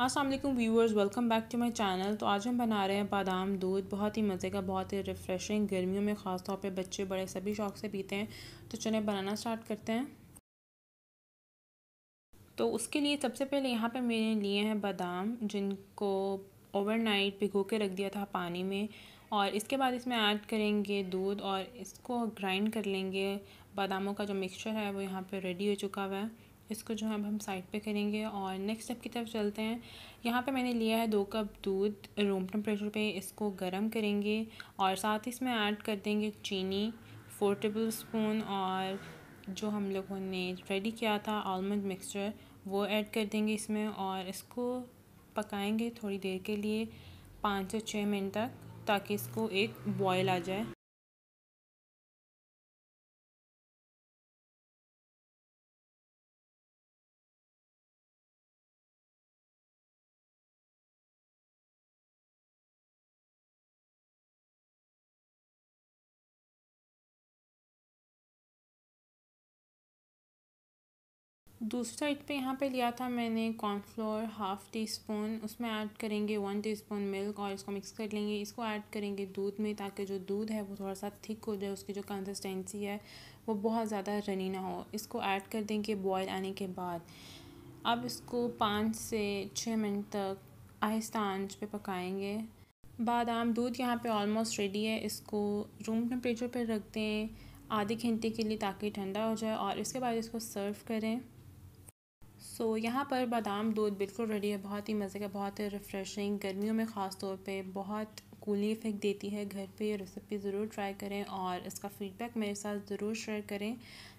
Aslam viewers welcome back to my channel तो आज हम बना रहे हैं बादाम दूध बहुत ही मज़े का बहुत ही रिफ़्रेशिंग गर्मियों में ख़ास तौर पे बच्चे बड़े सभी शौक से पीते हैं तो चलें बनाना स्टार्ट करते हैं तो उसके लिए सबसे पहले यहाँ पे मैंने लिए हैं बादाम जिनको ओवरनाइट भिगो के रख दिया था पानी में और इसके बाद इसमें ऐड करेंगे दूध और इसको ग्राइंड कर लेंगे बादामों का जो मिक्सचर है वो यहाँ पे रेडी हो चुका हुआ है इसको जो है अब हम साइड पे करेंगे और नेक्स्ट स्टेप की तरफ चलते हैं यहाँ पे मैंने लिया है दो कप दूध रूम टेम्परेचर पे इसको गर्म करेंगे और साथ ही इसमें ऐड कर देंगे चीनी फोर टेबल स्पून और जो हम लोगों ने रेडी किया था आलमंड मिक्सचर वो ऐड कर देंगे इसमें और इसको पकाएंगे थोड़ी देर के लिए पाँच से छः मिनट तक ताकि इसको एक बॉयल आ जाए दूसरी साइड पे यहाँ पे लिया था मैंने कॉर्नफ्लोर हाफ़ टी स्पून उसमें ऐड करेंगे वन टी स्पून मिल्क और इसको मिक्स कर लेंगे इसको ऐड करेंगे दूध में ताकि जो दूध है वो थोड़ा सा थिक हो जाए उसकी जो कंसिस्टेंसी है वो बहुत ज़्यादा रनी ना हो इसको ऐड कर देंगे बॉयल आने के बाद अब इसको पाँच से छः मिनट तक आहिस्ता आंच पर पकाएँगे बादाम दूध यहाँ पर ऑलमोस्ट रेडी है इसको रूम टेम्परेचर पर रख दें आधे घंटे के लिए ताकि ठंडा हो जाए और इसके बाद इसको सर्व करें सो so, यहाँ पर बादाम दूध बिल्कुल रेडी है बहुत ही मज़े का बहुत ही रिफ़्रेशिंग गर्मियों में ख़ास तौर पे बहुत कूलिंग इफ़ेक्ट देती है घर पे ये रेसिपी ज़रूर ट्राई करें और इसका फ़ीडबैक मेरे साथ ज़रूर शेयर करें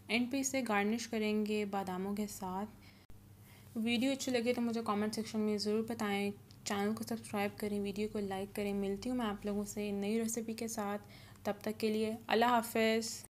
एंड पे इसे गार्निश करेंगे बादामों के साथ वीडियो अच्छी लगे तो मुझे कॉमेंट सेक्शन में ज़रूर बताएँ चैनल को सब्सक्राइब करें वीडियो को लाइक करें मिलती हूँ मैं आप लोगों से नई रेसिपी के साथ तब तक के लिए अल्लाह हाफ